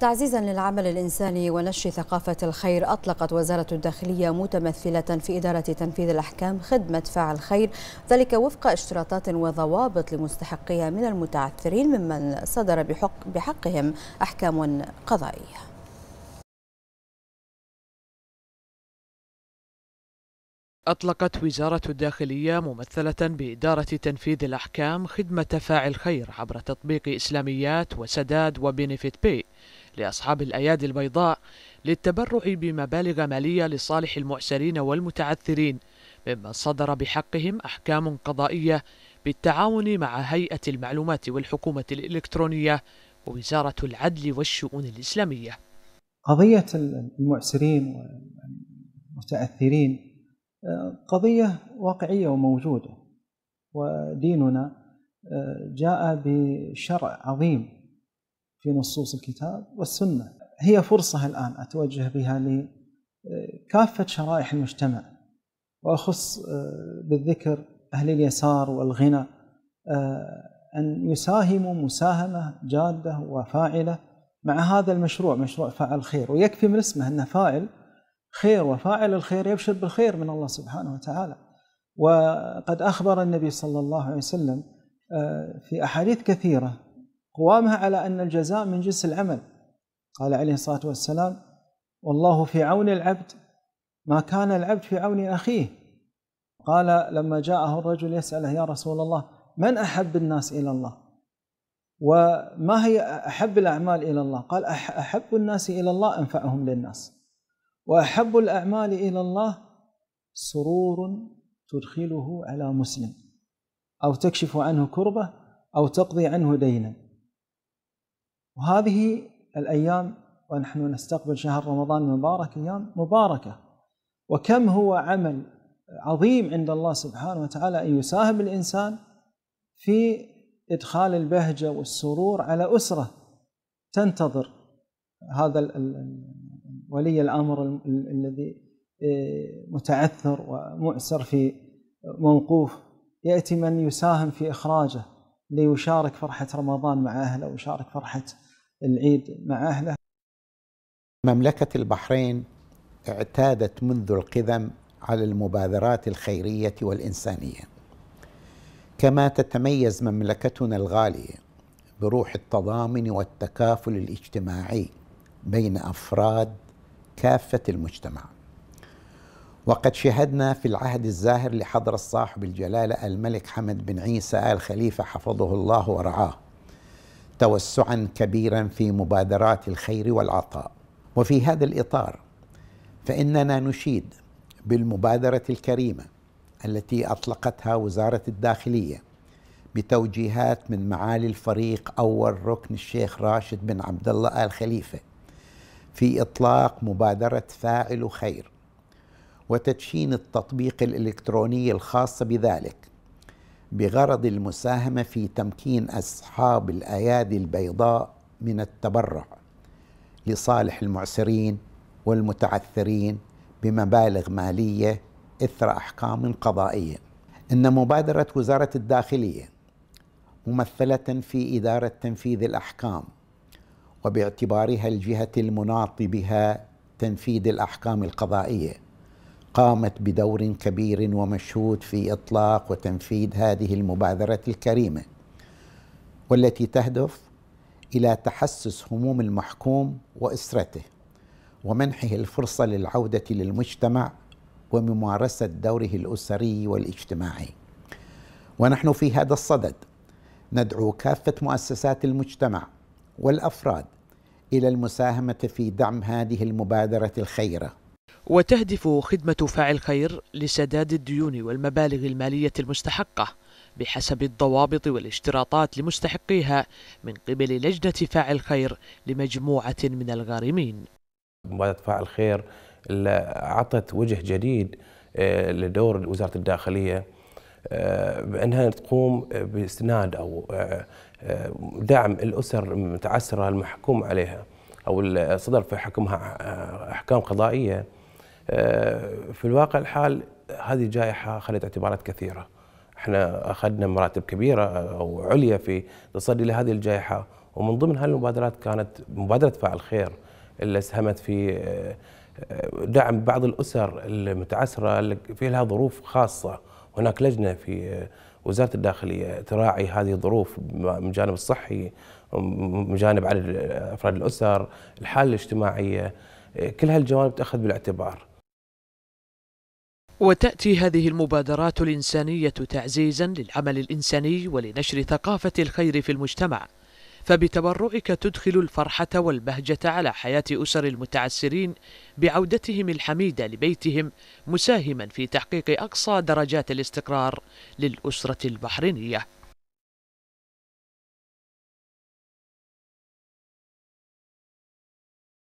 تعزيزا للعمل الإنساني ونشر ثقافة الخير أطلقت وزارة الداخلية متمثلة في إدارة تنفيذ الأحكام خدمة فاعل خير ذلك وفق اشتراطات وضوابط لمستحقيها من المتعثرين ممن صدر بحق بحقهم أحكام قضائية أطلقت وزارة الداخلية ممثلة بإدارة تنفيذ الأحكام خدمة فاعل خير عبر تطبيق إسلاميات وسداد وبينيفيت بي لأصحاب الأيادي البيضاء للتبرع بمبالغ مالية لصالح المعسرين والمتعثرين ممن صدر بحقهم أحكام قضائية بالتعاون مع هيئة المعلومات والحكومة الإلكترونية ووزارة العدل والشؤون الإسلامية قضية المعسرين والمتأثرين قضية واقعية وموجودة وديننا آه، جاء بشرع عظيم في نصوص الكتاب والسنة هي فرصة الآن أتوجه بها لكافة آه، شرائح المجتمع وأخص آه، بالذكر أهل اليسار والغنى أن يساهموا مساهمة جادة وفاعلة مع هذا المشروع مشروع فاعل خير ويكفي من اسمه أنه فاعل خير وفاعل الخير يبشر بالخير من الله سبحانه وتعالى وقد أخبر النبي صلى الله عليه وسلم آه، في أحاديث كثيرة قوامها على أن الجزاء من جنس العمل قال عليه الصلاة والسلام والله في عون العبد ما كان العبد في عون أخيه قال لما جاءه الرجل يسأله يا رسول الله من أحب الناس إلى الله وما هي أحب الأعمال إلى الله قال أحب الناس إلى الله أنفعهم للناس وأحب الأعمال إلى الله سرور تدخله على مسلم أو تكشف عنه كربة أو تقضي عنه دينا وهذه الأيام ونحن نستقبل شهر رمضان المبارك أيام مباركة وكم هو عمل عظيم عند الله سبحانه وتعالى أن يساهم الإنسان في إدخال البهجة والسرور على أسرة تنتظر هذا ولي الامر الذي إيه، متعثر ومؤسر في موقوف ياتي من يساهم في اخراجه ليشارك فرحه رمضان مع اهله ويشارك فرحه العيد مع اهله. مملكه البحرين اعتادت منذ القدم على المبادرات الخيريه والانسانيه. كما تتميز مملكتنا الغاليه بروح التضامن والتكافل الاجتماعي بين افراد كافة المجتمع وقد شهدنا في العهد الزاهر لحضرة صاحب الجلالة الملك حمد بن عيسى آل خليفة حفظه الله ورعاه توسعا كبيرا في مبادرات الخير والعطاء وفي هذا الإطار فإننا نشيد بالمبادرة الكريمة التي أطلقتها وزارة الداخلية بتوجيهات من معالي الفريق أول ركن الشيخ راشد بن عبد الله آل خليفة في اطلاق مبادره فاعل خير وتدشين التطبيق الالكتروني الخاص بذلك بغرض المساهمه في تمكين اصحاب الايادي البيضاء من التبرع لصالح المعسرين والمتعثرين بمبالغ ماليه اثر احكام قضائيه ان مبادره وزاره الداخليه ممثله في اداره تنفيذ الاحكام وباعتبارها الجهة المناط بها تنفيذ الأحكام القضائية قامت بدور كبير ومشهود في إطلاق وتنفيذ هذه المبادرة الكريمة والتي تهدف إلى تحسس هموم المحكوم وأسرته ومنحه الفرصة للعودة للمجتمع وممارسة دوره الأسري والاجتماعي ونحن في هذا الصدد ندعو كافة مؤسسات المجتمع والافراد الى المساهمه في دعم هذه المبادره الخيره وتهدف خدمه فاعل خير لسداد الديون والمبالغ الماليه المستحقه بحسب الضوابط والاشتراطات لمستحقيها من قبل لجنه فاعل خير لمجموعه من الغارمين مبادره فاعل خير اللي اعطت وجه جديد آه، لدور وزاره الداخليه بانها آه، تقوم باسناد او آه، آه، دعم الاسر المتعسره المحكوم عليها او صدر في حكمها احكام قضائيه في الواقع الحال هذه الجائحه خلت اعتبارات كثيره احنا اخذنا مراتب كبيره او عليا في التصدي لهذه الجائحه ومن ضمن هالمبادرات كانت مبادره فعل خير اللي اسهمت في دعم بعض الاسر المتعسره اللي في لها ظروف خاصه هناك لجنه في وزاره الداخليه تراعي هذه الظروف من جانب الصحي من جانب عدد افراد الاسر الحاله الاجتماعيه كل هالجوانب تاخذ بالاعتبار وتأتي هذه المبادرات الإنسانية تعزيزا للعمل الإنساني ولنشر ثقافة الخير في المجتمع فبتبرعك تدخل الفرحة والبهجة على حياة أسر المتعسرين بعودتهم الحميدة لبيتهم مساهما في تحقيق أقصى درجات الاستقرار للأسرة البحرينية